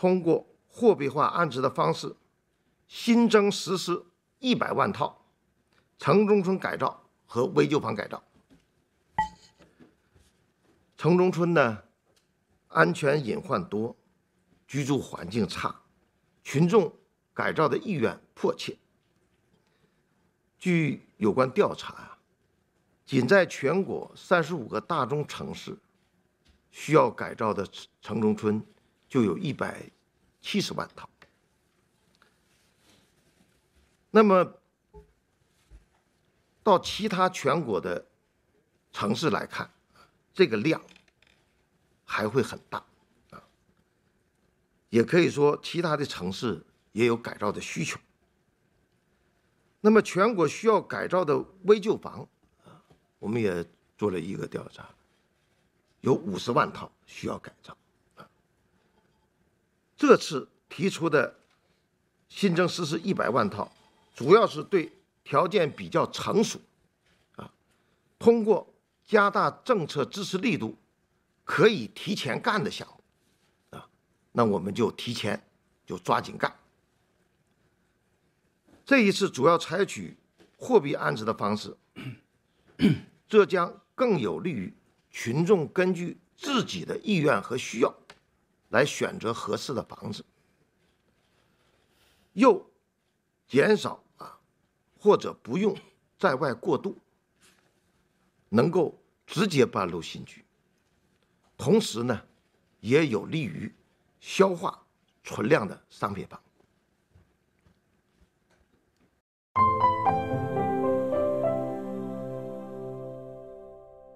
通过货币化安置的方式，新增实施一百万套城中村改造和危旧房改造。城中村呢，安全隐患多，居住环境差，群众改造的意愿迫切。据有关调查啊，仅在全国三十五个大中城市，需要改造的城城中村。就有一百七十万套，那么到其他全国的城市来看，这个量还会很大啊，也可以说其他的城市也有改造的需求。那么全国需要改造的危旧房啊，我们也做了一个调查，有五十万套需要改造。这次提出的新增实施一百万套，主要是对条件比较成熟，啊，通过加大政策支持力度，可以提前干的项目，啊，那我们就提前就抓紧干。这一次主要采取货币安置的方式，这将更有利于群众根据自己的意愿和需要。来选择合适的房子，又减少啊或者不用在外过渡，能够直接搬入新居，同时呢，也有利于消化存量的商品房。